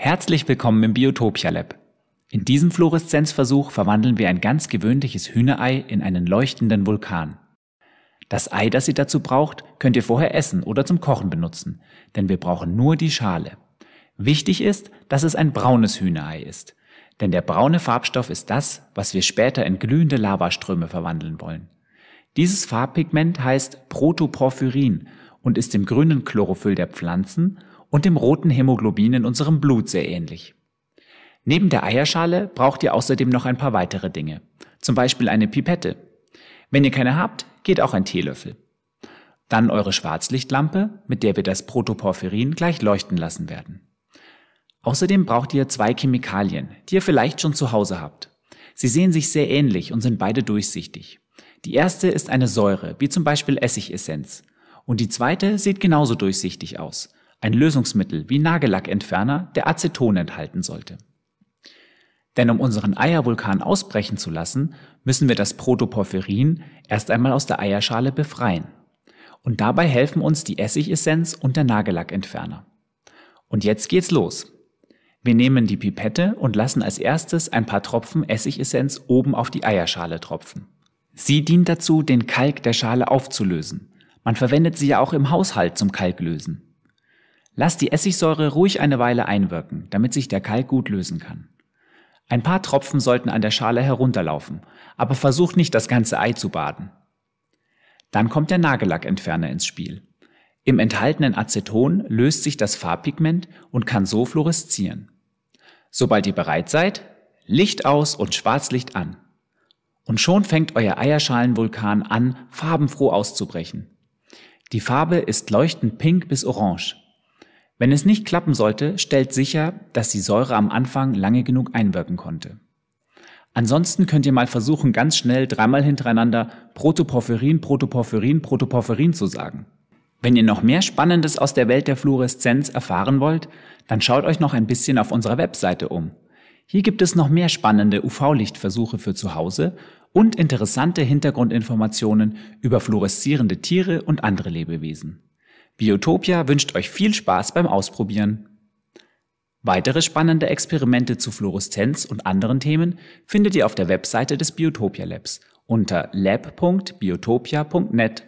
Herzlich willkommen im Biotopia Lab. In diesem Fluoreszenzversuch verwandeln wir ein ganz gewöhnliches Hühnerei in einen leuchtenden Vulkan. Das Ei, das ihr dazu braucht, könnt ihr vorher essen oder zum Kochen benutzen, denn wir brauchen nur die Schale. Wichtig ist, dass es ein braunes Hühnerei ist, denn der braune Farbstoff ist das, was wir später in glühende Lavaströme verwandeln wollen. Dieses Farbpigment heißt Protoporphyrin und ist im grünen Chlorophyll der Pflanzen und dem roten Hämoglobin in unserem Blut sehr ähnlich. Neben der Eierschale braucht ihr außerdem noch ein paar weitere Dinge, zum Beispiel eine Pipette. Wenn ihr keine habt, geht auch ein Teelöffel. Dann eure Schwarzlichtlampe, mit der wir das Protoporphyrin gleich leuchten lassen werden. Außerdem braucht ihr zwei Chemikalien, die ihr vielleicht schon zu Hause habt. Sie sehen sich sehr ähnlich und sind beide durchsichtig. Die erste ist eine Säure, wie zum Beispiel Essigessenz. Und die zweite sieht genauso durchsichtig aus, ein Lösungsmittel wie Nagellackentferner, der Aceton enthalten sollte. Denn um unseren Eiervulkan ausbrechen zu lassen, müssen wir das Protoporphyrin erst einmal aus der Eierschale befreien. Und dabei helfen uns die Essigessenz und der Nagellackentferner. Und jetzt geht's los. Wir nehmen die Pipette und lassen als erstes ein paar Tropfen Essigessenz oben auf die Eierschale tropfen. Sie dient dazu, den Kalk der Schale aufzulösen. Man verwendet sie ja auch im Haushalt zum Kalklösen. Lass die Essigsäure ruhig eine Weile einwirken, damit sich der Kalk gut lösen kann. Ein paar Tropfen sollten an der Schale herunterlaufen, aber versucht nicht, das ganze Ei zu baden. Dann kommt der Nagellackentferner ins Spiel. Im enthaltenen Aceton löst sich das Farbpigment und kann so fluoreszieren. Sobald ihr bereit seid, Licht aus und Schwarzlicht an. Und schon fängt euer Eierschalenvulkan an, farbenfroh auszubrechen. Die Farbe ist leuchtend pink bis orange. Wenn es nicht klappen sollte, stellt sicher, dass die Säure am Anfang lange genug einwirken konnte. Ansonsten könnt ihr mal versuchen, ganz schnell dreimal hintereinander Protoporphyrin, Protoporphyrin, Protoporphyrin zu sagen. Wenn ihr noch mehr Spannendes aus der Welt der Fluoreszenz erfahren wollt, dann schaut euch noch ein bisschen auf unserer Webseite um. Hier gibt es noch mehr spannende UV-Lichtversuche für zu Hause und interessante Hintergrundinformationen über fluoreszierende Tiere und andere Lebewesen. Biotopia wünscht euch viel Spaß beim Ausprobieren. Weitere spannende Experimente zu Fluoreszenz und anderen Themen findet ihr auf der Webseite des Biotopia Labs unter lab.biotopia.net.